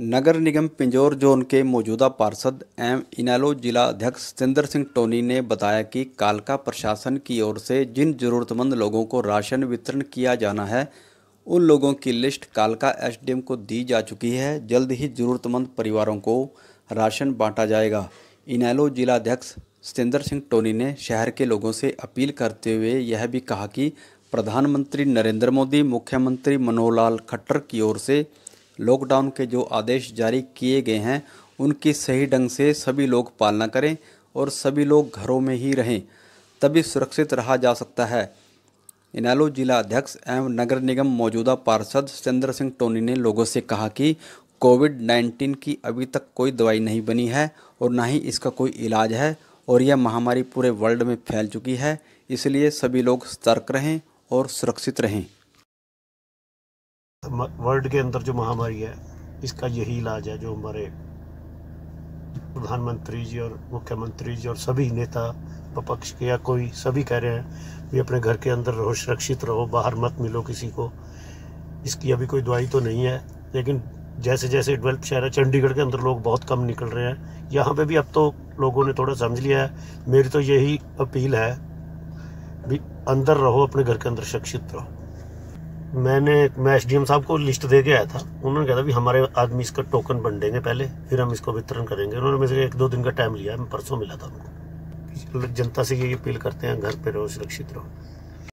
नगर निगम Pinjore zone के मौजूदा पार्षद एम इनालो जिला अध्यक्ष सतेंद्र सिंह टोनी ने बताया कि कालका प्रशासन की ओर से जिन जरूरतमंद लोगों को राशन वितरण किया जाना है उन लोगों की लिस्ट कालका एसडीएम को दी जा चुकी है जल्द ही जरूरतमंद परिवारों को राशन बांटा जाएगा इनेलो जिला अध्यक्ष सतेंद्र सिंह टोनी ने शहर के लोगों से अपील करते हुए यह भी कहा कि प्रधानमंत्री नरेंद्र मोदी मुख्यमंत्री मनोहर लाल खट्टर की ओर से लॉकडाउन के जो आदेश जारी किए गए हैं उनकी सही ढंग से सभी लोग पालना करें और सभी लोग घरों में ही रहें तभी सुरक्षित रहा जा सकता है इनालो जिला अध्यक्ष एवं नगर निगम मौजूदा पार्षद चंद्र सिंह टोनी ने लोगों से कहा कि कोविड 19 की अभी तक कोई दवाई नहीं बनी है और ना ही इसका कोई इलाज है और यह महामारी पूरे वर्ल्ड में फैल चुकी है इसलिए सभी लोग सतर्क रहें और सुरक्षित रहें वर्ल्ड के अंदर जो महामारी है इसका यही इलाज है जो हमारे प्रधानमंत्री जी और मुख्यमंत्री जी और सभी नेता विपक्ष के या कोई सभी कह रहे हैं भी अपने घर के अंदर रहो सुरक्षित रहो बाहर मत मिलो किसी को इसकी अभी कोई दवाई तो नहीं है लेकिन जैसे जैसे डेवलप शहर है चंडीगढ़ के अंदर लोग बहुत कम निकल रहे हैं यहाँ पे भी अब तो लोगों ने थोड़ा समझ लिया है मेरी तो यही अपील है भी अंदर रहो अपने घर के अंदर सुरक्षित रहो मैंने मैं एस साहब को लिस्ट दे के आया था उन्होंने कहा था भी हमारे आदमी इसका टोकन बन देंगे पहले फिर हम इसको वितरण करेंगे उन्होंने मेरे एक दो दिन का टाइम लिया मैं परसों मिला था उनको जनता से ये अपील करते हैं घर पर रहो सुरक्षित रहो